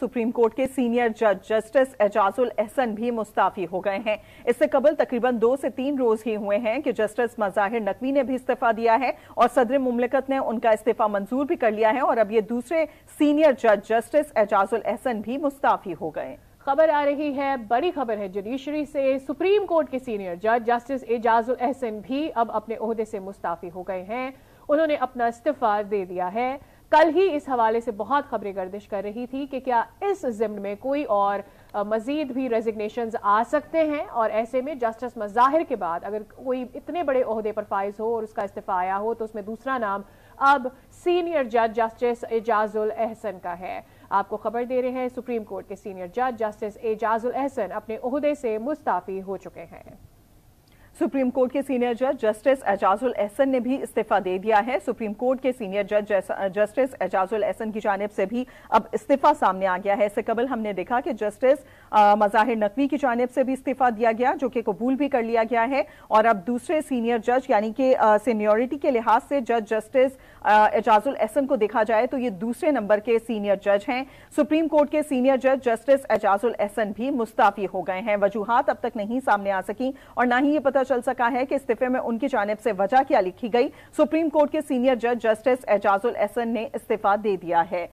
supreme court के senior जज justice Ejazul Ahsan भी मुस्ताफी हो गए हैं इससे कबल तकरीबन दो से तीन रोज ही हुए हैं कि जस्टिस मजाहिर नकवी ने भी इस्तीफा दिया है और सदर मुमलिकत ने उनका इस्तीफा मंजूर भी कर लिया है और अब ये दूसरे सीनियर जज जस्टिस एजाजुल एहसन भी मुस्ताफी हो गए खबर आ रही है बड़ी खबर है जुडिशरी से सुप्रीम कोर्ट के सीनियर जज जस्टिस एजाजुल एहसन भी अब अपने से मुस्ताफी हो गए हैं उन्होंने अपना इस्तीफा दे दिया है कल ही इस हवाले से बहुत खबरें गर्दिश कर रही थी कि क्या इस जिम्न में कोई और मजीद भी रेजिग्नेशन आ सकते हैं और ऐसे में जस्टिस मज़ाहिर के बाद अगर कोई इतने बड़े अहदे पर फायज हो और उसका इस्तीफ़ा आया हो तो उसमें दूसरा नाम अब सीनियर जज जस्टिस एजाजुल एहसन का है आपको खबर दे रहे हैं सुप्रीम कोर्ट के सीनियर जज जस्टिस एजाजुल एहसन अपने अहदे से मुस्ताफ़ी हो चुके हैं सुप्रीम कोर्ट के सीनियर जज जस्टिस एजाजुल एहसन ने भी इस्तीफा दे दिया है सुप्रीम कोर्ट के सीनियर जज जस्टिस एजाजुल एहसन की जानब से भी अब इस्तीफा सामने आ गया है इससे कबल हमने देखा कि जस्टिस मजाहिर नकवी की जानब से भी इस्तीफा दिया गया जो कि कबूल भी कर लिया गया है और अब दूसरे सीनियर जज यानी कि सीनियोरिटी के लिहाज से जज जस्टिस एजाजुल एहसन को देखा जाए तो ये दूसरे नंबर के सीनियर जज हैं सुप्रीम कोर्ट के सीनियर जज जस्टिस एजाजुल एहसन भी मुस्ताफी हो गए हैं वजूहत अब तक नहीं सामने आ सकी और ना ही ये पता चल सका है कि इस्तीफे में उनकी जानब से वजह क्या लिखी गई सुप्रीम कोर्ट के सीनियर जज जस्टिस एजाजुल एहसन ने इस्तीफा दे दिया है